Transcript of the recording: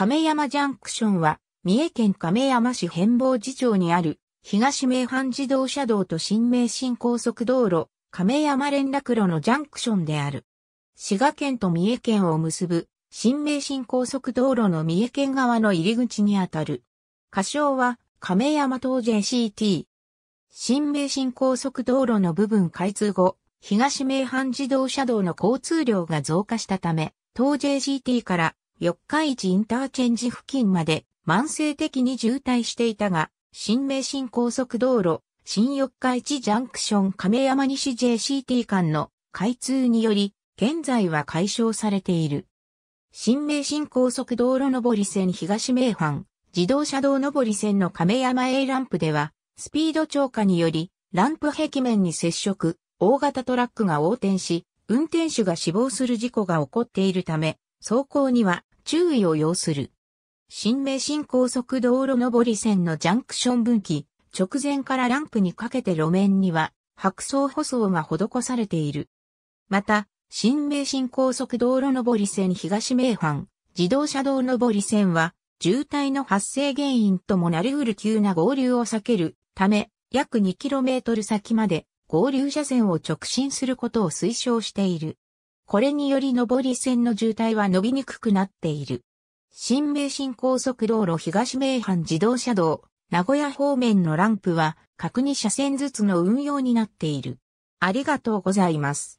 亀山ジャンクションは、三重県亀山市変貌寺町にある、東名阪自動車道と新名神高速道路、亀山連絡路のジャンクションである。滋賀県と三重県を結ぶ、新名神高速道路の三重県側の入り口にあたる。仮称は、亀山東 JCT。新名神高速道路の部分開通後、東名阪自動車道の交通量が増加したため、東 JCT から四日市インターチェンジ付近まで慢性的に渋滞していたが、新名神高速道路、新四日市ジャンクション亀山西 JCT 間の開通により、現在は解消されている。新名神高速道路上り線東名阪、自動車道上り線の亀山 A ランプでは、スピード超過により、ランプ壁面に接触、大型トラックが横転し、運転手が死亡する事故が起こっているため、走行には注意を要する。新名神高速道路上り線のジャンクション分岐、直前からランプにかけて路面には、白層舗装が施されている。また、新名神高速道路上り線東名阪、自動車道上り線は、渋滞の発生原因ともなりうる急な合流を避けるため、約 2km 先まで合流車線を直進することを推奨している。これにより上り線の渋滞は伸びにくくなっている。新名神高速道路東名阪自動車道、名古屋方面のランプは各2車線ずつの運用になっている。ありがとうございます。